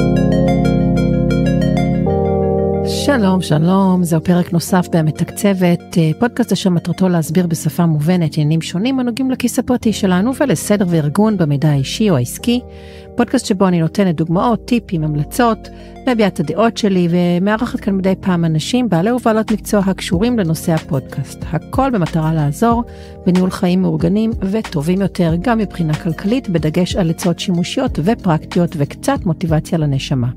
Música שלום, שלום, זהו פרק נוסף במתקצבת, אה, פודקאסט אשר מטרתו להסביר בשפה מובנת עניינים שונים הנוגעים לכיס הפרטי שלנו ולסדר וארגון במידע האישי או העסקי. פודקאסט שבו אני נותנת דוגמאות, טיפים, המלצות, מביעה את הדעות שלי ומארחת כאן מדי פעם אנשים, בעלי ובעלות מקצוע הקשורים לנושא הפודקאסט. הכל במטרה לעזור בניהול חיים מאורגנים וטובים יותר, גם מבחינה כלכלית, בדגש על עצות שימושיות ופרקטיות וקצת מוטיבציה לנשמה.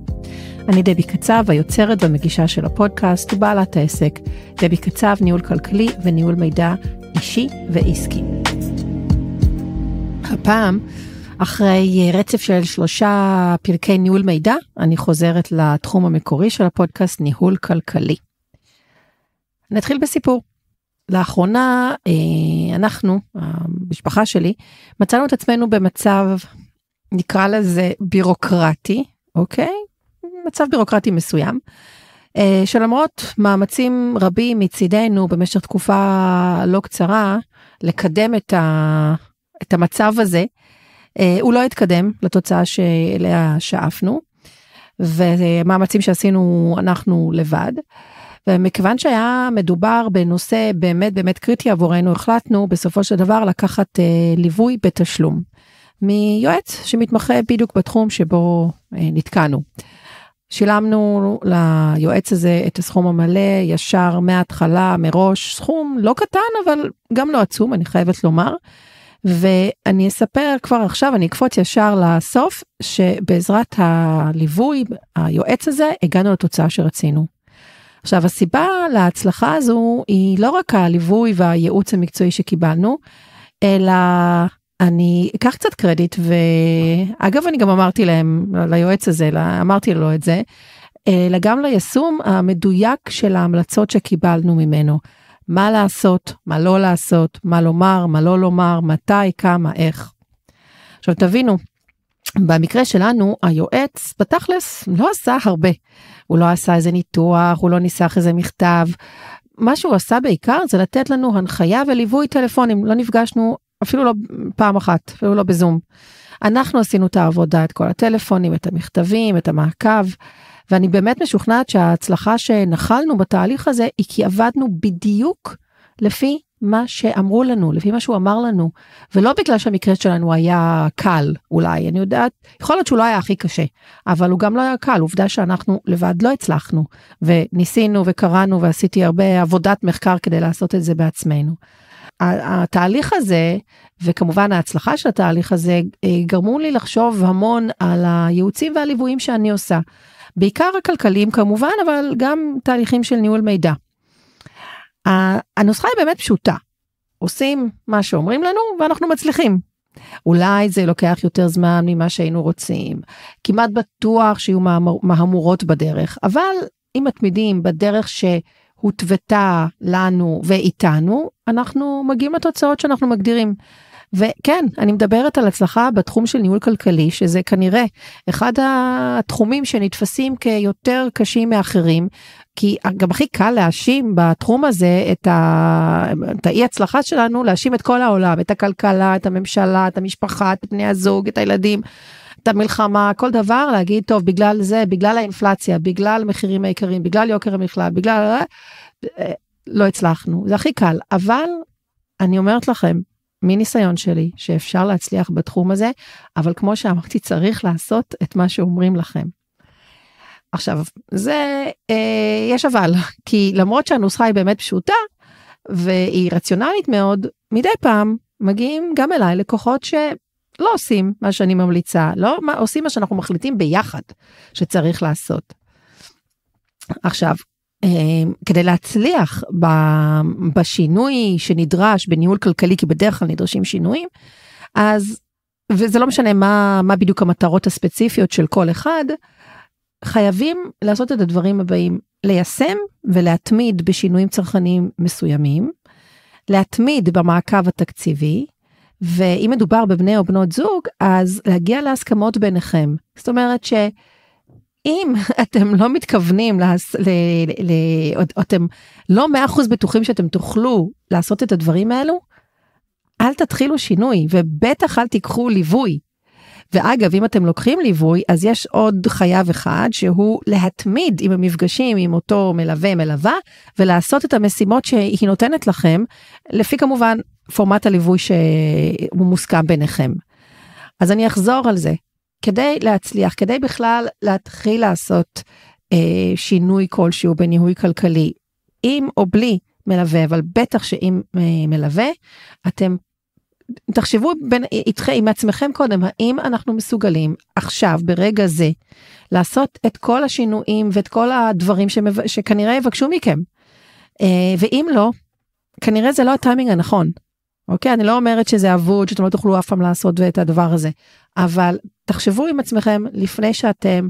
אני דבי קצב, היוצרת והמגישה של הפודקאסט ובעלת העסק, דבי קצב, ניהול כלכלי וניהול מידע אישי ועסקי. הפעם, אחרי רצף של שלושה פרקי ניהול מידע, אני חוזרת לתחום המקורי של הפודקאסט, ניהול כלכלי. נתחיל בסיפור. לאחרונה אה, אנחנו, המשפחה שלי, מצאנו את עצמנו במצב, נקרא לזה בירוקרטי, אוקיי? מצב בירוקרטי מסוים. אה, שלמרות מאמצים רבים מצידנו במשך תקופה לא קצרה לקדם את, ה, את המצב הזה, אה, הוא לא התקדם לתוצאה שאליה שאפנו, ומאמצים שעשינו אנחנו לבד. ומכיוון שהיה מדובר בנושא באמת באמת קריטי עבורנו, החלטנו בסופו של דבר לקחת אה, ליווי בתשלום מיועץ שמתמחה בדיוק בתחום שבו נתקענו. שילמנו ליועץ הזה את הסכום המלא, ישר מההתחלה, מראש, סכום לא קטן, אבל גם לא עצום, אני חייבת לומר. ואני אספר כבר עכשיו, אני אקפוץ ישר לסוף, שבעזרת הליווי, היועץ הזה, הגענו לתוצאה שרצינו. עכשיו, הסיבה להצלחה הזו היא לא רק הליווי והייעוץ המקצועי שקיבלנו, אלא אני אקח קצת קרדיט, ואגב, אני גם אמרתי להם, ליועץ הזה, אמרתי לו את זה, אלא אה, גם ליישום המדויק של ההמלצות שקיבלנו ממנו. מה לעשות, מה לא לעשות, מה לומר, מה לא לומר, מתי, כמה, איך. עכשיו תבינו, במקרה שלנו, היועץ בתכלס לא עשה הרבה. הוא לא עשה איזה ניתוח, הוא לא ניסח איזה מכתב. מה שהוא עשה בעיקר זה לתת לנו הנחיה וליווי טלפונים. לא נפגשנו אפילו לא פעם אחת, אפילו לא בזום. אנחנו עשינו את העבודה, את כל הטלפונים, את המכתבים, את המעקב, ואני באמת משוכנעת שההצלחה שנחלנו בתהליך הזה היא כי עבדנו בדיוק לפי מה שאמרו לנו, לפי מה שהוא אמר לנו, ולא בגלל שהמקרה שלנו היה קל אולי, אני יודעת, יכול להיות שהוא לא היה הכי קשה, אבל הוא גם לא היה קל, עובדה שאנחנו לבד לא הצלחנו, וניסינו וקראנו ועשיתי הרבה עבודת מחקר כדי לעשות את זה בעצמנו. התהליך הזה, וכמובן ההצלחה של התהליך הזה, אה, גרמו לי לחשוב המון על הייעוצים והליוויים שאני עושה. בעיקר הכלכליים כמובן, אבל גם תהליכים של ניהול מידע. הנוסחה היא באמת פשוטה. עושים מה שאומרים לנו ואנחנו מצליחים. אולי זה לוקח יותר זמן ממה שהיינו רוצים. כמעט בטוח שיהיו מהמורות בדרך, אבל אם מתמידים בדרך ש... הותוותה לנו ואיתנו, אנחנו מגיעים לתוצאות שאנחנו מגדירים. וכן, אני מדברת על הצלחה בתחום של ניהול כלכלי, שזה כנראה אחד התחומים שנתפסים כיותר קשים מאחרים, כי גם הכי קל להאשים בתחום הזה את, ה... את האי הצלחה שלנו, להאשים את כל העולם, את הכלכלה, את הממשלה, את המשפחה, את בני הזוג, את הילדים. את המלחמה, כל דבר, להגיד, טוב, בגלל זה, בגלל האינפלציה, בגלל המחירים העיקריים, בגלל יוקר המכלל, בגלל... אה, לא הצלחנו, זה הכי קל, אבל אני אומרת לכם, מניסיון שלי, שאפשר להצליח בתחום הזה, אבל כמו שאמרתי, צריך לעשות את מה שאומרים לכם. עכשיו, זה, אה, יש אבל, כי למרות שהנוסחה היא באמת פשוטה, והיא רציונלית מאוד, מדי פעם מגיעים גם אליי לקוחות לא עושים מה שאני ממליצה, לא מה, עושים מה שאנחנו מחליטים ביחד שצריך לעשות. עכשיו, אה, כדי להצליח בשינוי שנדרש בניהול כלכלי, כי בדרך כלל נדרשים שינויים, אז, וזה לא משנה מה, מה בדיוק המטרות הספציפיות של כל אחד, חייבים לעשות את הדברים הבאים, ליישם ולהתמיד בשינויים צרכניים מסוימים, להתמיד במעקב התקציבי, ואם מדובר בבני או בנות זוג, אז להגיע להסכמות ביניכם. זאת אומרת שאם אתם לא מתכוונים, להס... ל... ל... ל... אתם לא מאה אחוז בטוחים שאתם תוכלו לעשות את הדברים האלו, אל תתחילו שינוי, ובטח אל תיקחו ליווי. ואגב, אם אתם לוקחים ליווי, אז יש עוד חייב אחד שהוא להתמיד עם המפגשים עם אותו מלווה מלווה, ולעשות את המשימות שהיא נותנת לכם, לפי כמובן פורמט הליווי שהוא מוסכם ביניכם. אז אני אחזור על זה. כדי להצליח, כדי בכלל להתחיל לעשות אה, שינוי כלשהו בניהוי כלכלי, עם או בלי מלווה, אבל בטח שאם אה, מלווה, אתם תחשבו בין, איתכם, עם עצמכם קודם, האם אנחנו מסוגלים עכשיו, ברגע זה, לעשות את כל השינויים ואת כל הדברים שמב... שכנראה יבקשו מכם. אה, ואם לא, כנראה זה לא הטיימינג הנכון. אוקיי? אני לא אומרת שזה אבוד, שאתם לא תוכלו אף פעם לעשות את הדבר הזה, אבל תחשבו עם עצמכם לפני שאתם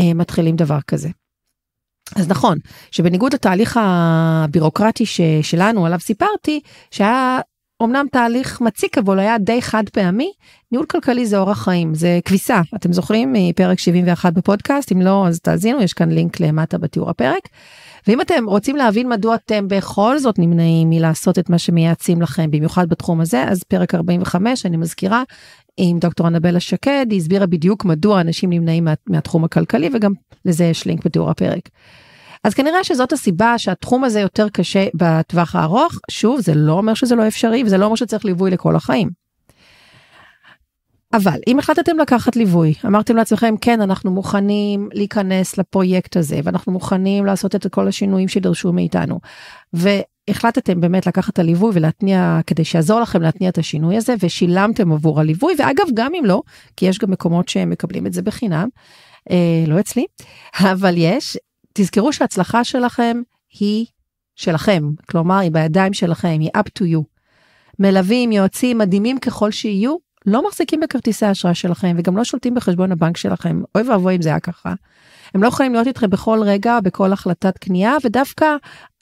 אה, מתחילים דבר כזה. אז נכון, שבניגוד לתהליך הבירוקרטי ש, שלנו, עליו סיפרתי, שהיה אמנם תהליך מציק אבל היה די חד פעמי, ניהול כלכלי זה אורח חיים, זה כביסה. אתם זוכרים מפרק 71 בפודקאסט? אם לא, אז תאזינו, יש כאן לינק למטה בתיאור הפרק. ואם אתם רוצים להבין מדוע אתם בכל זאת נמנעים מלעשות את מה שמייעצים לכם, במיוחד בתחום הזה, אז פרק 45, אני מזכירה, עם דוקטור אנבלה שקד, היא הסבירה בדיוק מדוע אנשים נמנעים מה, מהתחום הכלכלי, וגם לזה יש לינק בתיאור הפרק. אז כנראה שזאת הסיבה שהתחום הזה יותר קשה בטווח הארוך. שוב, זה לא אומר שזה לא אפשרי וזה לא אומר שצריך ליווי לכל החיים. אבל אם החלטתם לקחת ליווי, אמרתם לעצמכם, כן, אנחנו מוכנים להיכנס לפרויקט הזה, ואנחנו מוכנים לעשות את כל השינויים שידרשו מאיתנו, והחלטתם באמת לקחת את הליווי ולהתניע, כדי שיעזור לכם להתניע את השינוי הזה, ושילמתם עבור הליווי, ואגב, גם אם לא, כי יש גם מקומות שהם מקבלים את זה בחינם, אה, לא אצלי, אבל יש, תזכרו שההצלחה שלכם היא שלכם, כלומר היא בידיים שלכם, היא up to you. מלווים, יועצים, מדהימים ככל שיהיו, לא מחזיקים בכרטיסי האשראי שלכם וגם לא שולטים בחשבון הבנק שלכם, אוי ואבוי אם זה היה ככה. הם לא יכולים להיות איתכם בכל רגע, בכל החלטת קנייה, ודווקא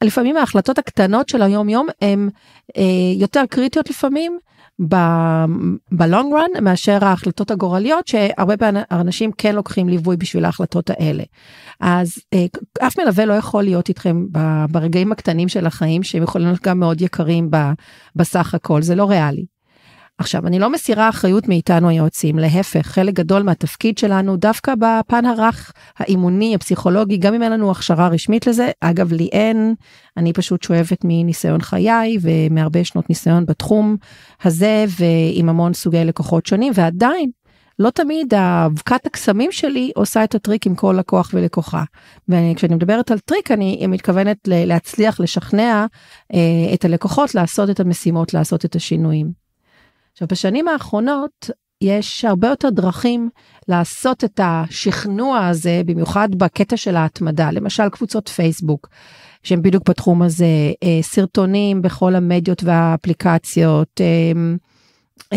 לפעמים ההחלטות הקטנות של היום-יום הן אה, יותר קריטיות לפעמים בלונג רן מאשר ההחלטות הגורליות שהרבה פעמים אנשים כן לוקחים ליווי בשביל ההחלטות האלה. אז אה, אף מלווה לא יכול להיות איתכם ברגעים הקטנים של החיים שהם יכולים להיות גם מאוד יקרים בסך הכל זה לא ריאלי. עכשיו, אני לא מסירה אחריות מאיתנו היועצים, להפך, חלק גדול מהתפקיד שלנו דווקא בפן הרך, האימוני, הפסיכולוגי, גם אם אין לנו הכשרה רשמית לזה, אגב, לי אין, אני פשוט שואבת מניסיון חיי ומהרבה שנות ניסיון בתחום הזה, ועם המון סוגי לקוחות שונים, ועדיין, לא תמיד האבקת הקסמים שלי עושה את הטריק עם כל לקוח ולקוחה. וכשאני מדברת על טריק אני מתכוונת להצליח לשכנע אה, את הלקוחות לעשות את המשימות, לעשות את השינויים. עכשיו, בשנים האחרונות יש הרבה יותר דרכים לעשות את השכנוע הזה, במיוחד בקטע של ההתמדה, למשל קבוצות פייסבוק, שהם בדיוק בתחום הזה, אה, סרטונים בכל המדיות והאפליקציות, אה,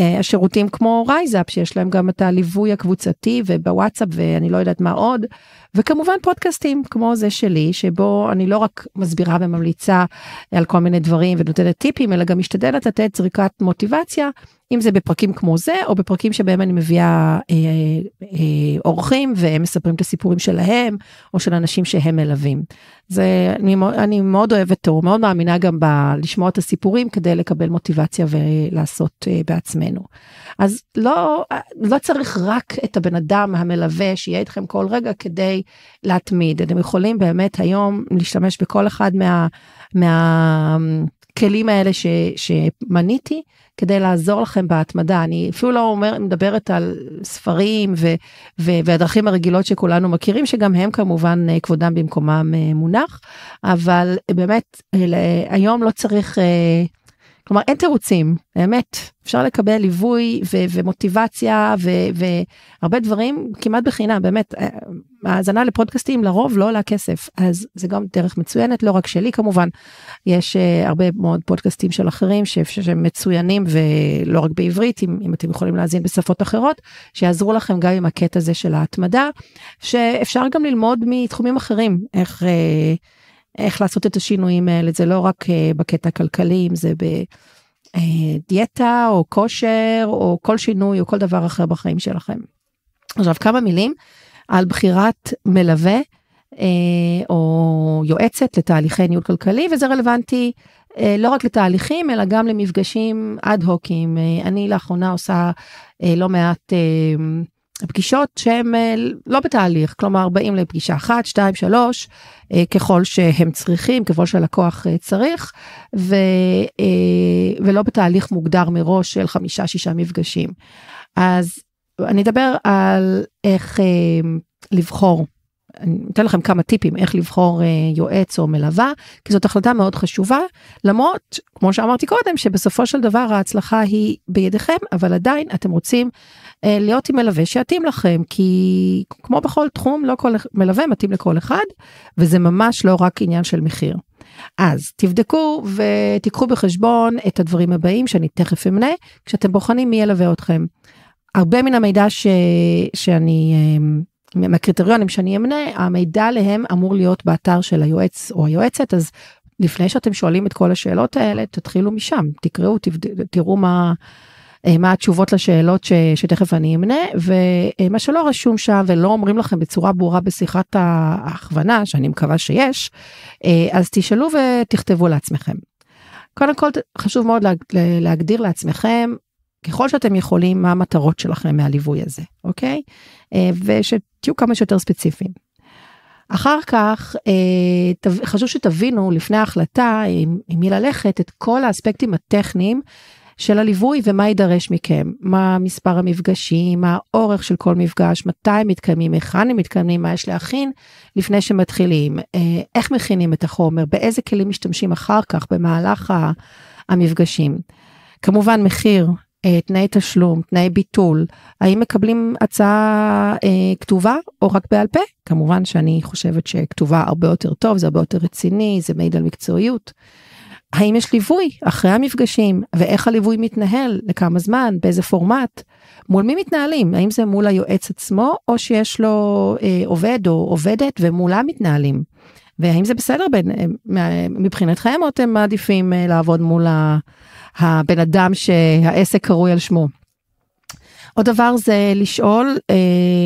אה, השירותים כמו רייזאפ שיש להם גם את הליווי הקבוצתי ובוואטסאפ ואני לא יודעת מה עוד וכמובן פודקאסטים כמו זה שלי שבו אני לא רק מסבירה וממליצה על כל מיני דברים ונותנת טיפים אלא גם משתדלת לתת זריקת מוטיבציה אם זה בפרקים כמו זה, או בפרקים שבהם אני מביאה אה, אה, אה, אורחים והם מספרים את הסיפורים שלהם, או של אנשים שהם מלווים. זה, אני, אני מאוד אוהבת, או מאוד מאמינה גם בלשמוע את הסיפורים כדי לקבל מוטיבציה ולעשות אה, בעצמנו. אז לא, לא צריך רק את הבן אדם המלווה שיהיה איתכם כל רגע כדי להתמיד. אתם יכולים באמת היום להשתמש בכל אחד מה... מה הכלים האלה ש, שמניתי כדי לעזור לכם בהתמדה. אני אפילו לא אומר, מדברת על ספרים ו, ו, והדרכים הרגילות שכולנו מכירים, שגם הם כמובן אה, כבודם במקומם אה, מונח, אבל באמת אה, היום לא צריך כלומר אין תירוצים, באמת, אפשר לקבל ליווי ו- ומוטיבציה ו- והרבה דברים כמעט בחינם, באמת, אה, האזנה לפודקאסטים לרוב לא עולה כסף, אז זה גם דרך מצוינת, לא רק שלי כמובן, יש uh, הרבה מאוד פודקאסטים של אחרים שהם מצוינים ולא רק בעברית, אם, אם אתם יכולים להאזין בשפות אחרות, שיעזרו לכם גם עם הקטע הזה של ההתמדה, שאפשר גם ללמוד מתחומים אחרים, איך... Uh, איך לעשות את השינויים האלה, זה לא רק אה, בקטע הכלכלי, אם זה בדיאטה אה, או כושר או כל שינוי או כל דבר אחר בחיים שלכם. עכשיו כמה מילים על בחירת מלווה אה, או יועצת לתהליכי ניהול כלכלי, וזה רלוונטי לא רק לתהליכים, אלא גם למפגשים אד-הוקים. אני לאחרונה עושה לא מעט פגישות שהם אה, לא בתהליך, כלומר באים לפגישה אחת, שתיים, שלוש, אה, ככל שהם צריכים, ככל שהלקוח אה, צריך, ו, ולא בתהליך מוגדר מראש של חמישה, שישה מפגשים. אז אני אדבר על איך לבחור אני אתן לכם כמה טיפים איך לבחור אה, יועץ או מלווה, כי זאת החלטה מאוד חשובה, למרות, כמו שאמרתי קודם, שבסופו של דבר ההצלחה היא בידיכם, אבל עדיין אתם רוצים אה, להיות עם מלווה שיתאים לכם, כי כמו בכל תחום, לא כל מלווה מתאים לכל אחד, וזה ממש לא רק עניין של מחיר. אז תבדקו ותיקחו בחשבון את הדברים הבאים שאני תכף אמנה, כשאתם בוחנים מי ילווה אתכם. הרבה מן המידע ש... שאני... אה, מהקריטריונים שאני אמנה, המידע עליהם אמור להיות באתר של היועץ או היועצת, אז לפני שאתם שואלים את כל השאלות האלה, תתחילו משם, תקראו, תבד... תראו מה... אה, מה התשובות לשאלות ש, שתכף אני אמנה, ומה שלא רשום שם ולא אומרים לכם בצורה ברורה בשיחת ההכוונה, שאני מקווה שיש, אה, אז תשאלו ותכתבו לעצמכם. קודם כל, חשוב מאוד להגדיר לעצמכם ככל שאתם יכולים, מה המטרות שלכם מהליווי הזה, אוקיי? אה, ושתהיו כמה שיותר ספציפיים. אחר כך אה, חשוב שתבינו לפני ההחלטה עם, עם מי ללכת את כל האספקטים הטכניים של הליווי ומה יידרש מכם, מה מספר המפגשים, מה האורך של כל מפגש, מתי הם מתקיימים, היכן הם מתקיימים, מה יש להכין לפני שמתחילים, אה, איך מכינים את החומר, באיזה כלים משתמשים אחר כך במהלך המפגשים. כמובן מחיר אה, תנאי תשלום, תנאי ביטול, האם מקבלים הצעה אה, כתובה או רק בעל פה? כמובן שאני חושבת שכתובה הרבה יותר טוב, זה הרבה יותר רציני, זה מעיד על מקצועיות. האם יש ליווי אחרי המפגשים ואיך הליווי מתנהל, לכמה זמן, באיזה פורמט, מול מי מתנהלים, האם זה מול היועץ עצמו או שיש לו אה, עובד או עובדת ומולה מתנהלים. והאם זה בסדר בין, מבחינתכם או אתם מעדיפים אה, לעבוד מול ה... הבן אדם שהעסק קרוי על שמו. עוד דבר זה לשאול אה,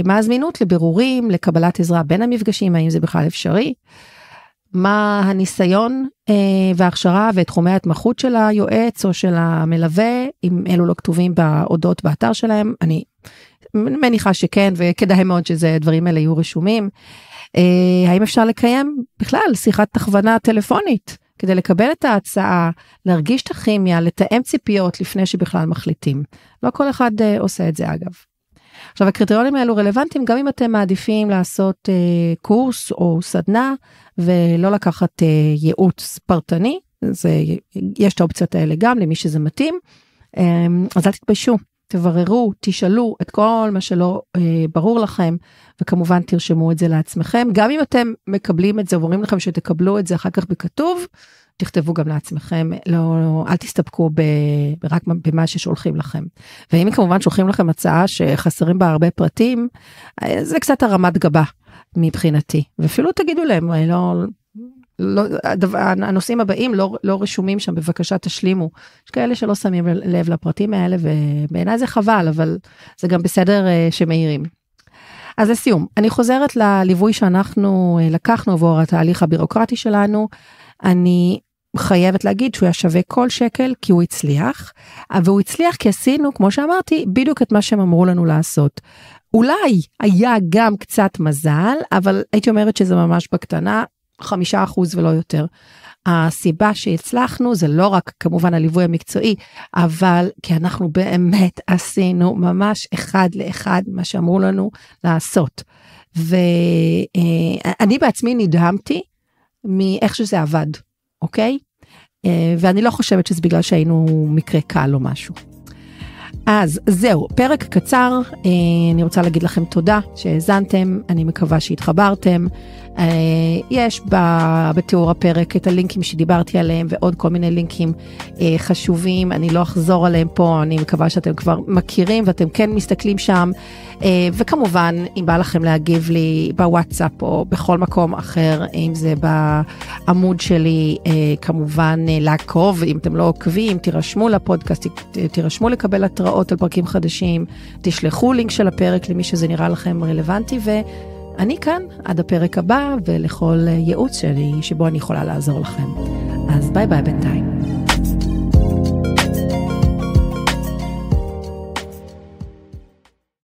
מה הזמינות לבירורים, לקבלת עזרה בין המפגשים, האם זה בכלל אפשרי, מה הניסיון אה, וההכשרה ותחומי ההתמחות של היועץ או של המלווה, אם אלו לא כתובים באודות באתר שלהם, אני מניחה שכן וכדאי מאוד שזה הדברים האלה יהיו רשומים. אה, האם אפשר לקיים בכלל שיחת תכוונה טלפונית? כדי לקבל את ההצעה, להרגיש את הכימיה, לתאם ציפיות לפני שבכלל מחליטים. לא כל אחד uh, עושה את זה אגב. עכשיו הקריטריונים האלו רלוונטיים גם אם אתם מעדיפים לעשות uh, קורס או סדנה ולא לקחת uh, ייעוץ פרטני, זה, יש את האופציות האלה גם למי שזה מתאים, um, אז אל תתביישו. תבררו, תשאלו את כל מה שלא אה, ברור לכם, וכמובן תרשמו את זה לעצמכם. גם אם אתם מקבלים את זה אומרים לכם שתקבלו את זה אחר כך בכתוב, תכתבו גם לעצמכם, לא, לא אל תסתפקו ב, רק במה ששולחים לכם. ואם כמובן שולחים לכם הצעה שחסרים בה הרבה פרטים, אה, זה קצת הרמת גבה מבחינתי. ואפילו תגידו להם, אה, לא, לא, הדבר, הנושאים הבאים לא, לא רשומים שם, בבקשה תשלימו. יש כאלה שלא שמים לב לפרטים האלה, ובעיניי זה חבל, אבל זה גם בסדר uh, אה, שמעירים. אז לסיום, אני חוזרת לליווי שאנחנו אה, לקחנו עבור התהליך הבירוקרטי שלנו. אני חייבת להגיד שהוא היה שווה כל שקל כי הוא הצליח, והוא הצליח כי עשינו, כמו שאמרתי, בדיוק את מה שהם אמרו לנו לעשות. אולי היה גם קצת מזל, אבל הייתי אומרת שזה ממש בקטנה, חמישה אחוז ולא יותר. הסיבה שהצלחנו זה לא רק כמובן הליווי המקצועי, אבל כי אנחנו באמת עשינו ממש אחד לאחד מה שאמרו לנו לעשות. ואני אה, בעצמי נדהמתי מאיך שזה עבד, אוקיי? אה, ואני לא חושבת שזה בגלל שהיינו מקרה קל או משהו. אז זהו, פרק קצר, אה, אני רוצה להגיד לכם תודה שהאזנתם, אני מקווה שהתחברתם. אה, יש בתיאור הפרק את הלינקים שדיברתי עליהם ועוד כל מיני לינקים אה, חשובים, אני לא אחזור עליהם פה, אני מקווה שאתם כבר מכירים ואתם כן מסתכלים שם. אה, וכמובן, אם בא לכם להגיב לי בוואטסאפ או בכל מקום אחר, אם זה בעמוד שלי, כמובן לעקוב, אם אתם לא עוקבים, תירשמו לפודקאסט, תירשמו לקבל התראות על פרקים חדשים, תשלחו לינק של הפרק למי שזה נראה לכם רלוונטי. ו... אני כאן עד הפרק הבא ולכל ייעוץ שלי שבו אני יכולה לעזור לכם. אז ביי ביי בינתיים.